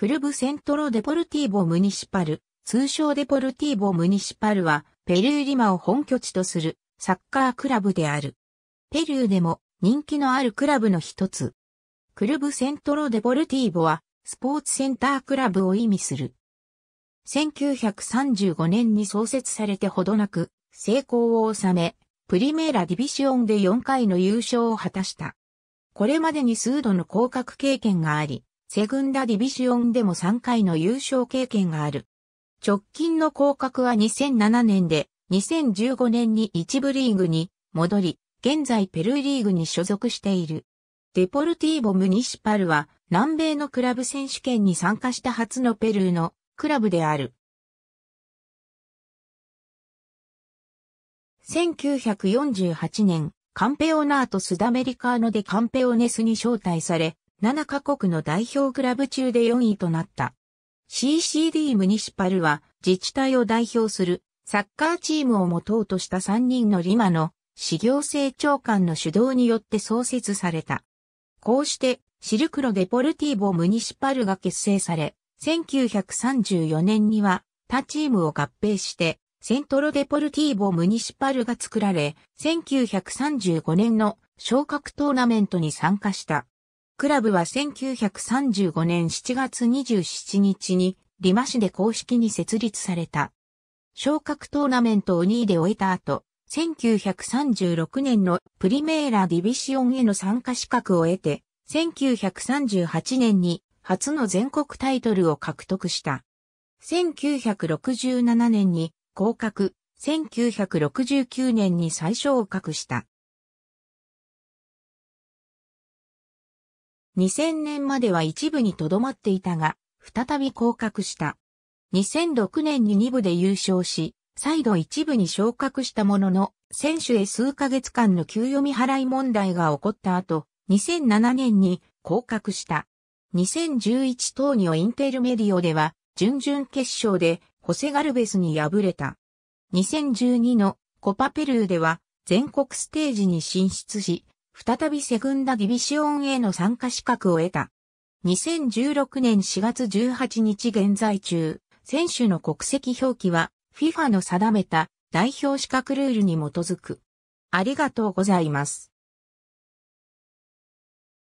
クルブセントロデポルティーボムニシパル、通称デポルティーボムニシパルは、ペルーリマを本拠地とするサッカークラブである。ペルーでも人気のあるクラブの一つ。クルブセントロデポルティーボは、スポーツセンタークラブを意味する。1935年に創設されてほどなく、成功を収め、プリメーラディビシオンで4回の優勝を果たした。これまでに数度の降格経験があり、セグンダディビシオンでも3回の優勝経験がある。直近の降格は2007年で、2015年に一部リーグに戻り、現在ペルーリーグに所属している。デポルティーボ・ムニシパルは南米のクラブ選手権に参加した初のペルーのクラブである。1948年、カンペオナートスダメリカーノでカンペオネスに招待され、7カ国の代表クラブ中で4位となった。CCD ムニシパルは自治体を代表するサッカーチームを持とうとした3人のリマの市行成長官の主導によって創設された。こうしてシルクロデポルティーボムニシパルが結成され、1934年には他チームを合併してセントロデポルティーボムニシパルが作られ、1935年の昇格トーナメントに参加した。クラブは1935年7月27日に、リマ市で公式に設立された。昇格トーナメントを2位で終えた後、1936年のプリメーラディビシオンへの参加資格を得て、1938年に初の全国タイトルを獲得した。1967年に降格、1969年に最小を格した。2000年までは一部にとどまっていたが、再び降格した。2006年に2部で優勝し、再度一部に昇格したものの、選手へ数ヶ月間の給与見払い問題が起こった後、2007年に降格した。2011闘にをインテルメディオでは、準々決勝でホセガルベスに敗れた。2012のコパペルーでは、全国ステージに進出し、再びセグンダディビシオンへの参加資格を得た。2016年4月18日現在中、選手の国籍表記は FIFA の定めた代表資格ルールに基づく。ありがとうございます。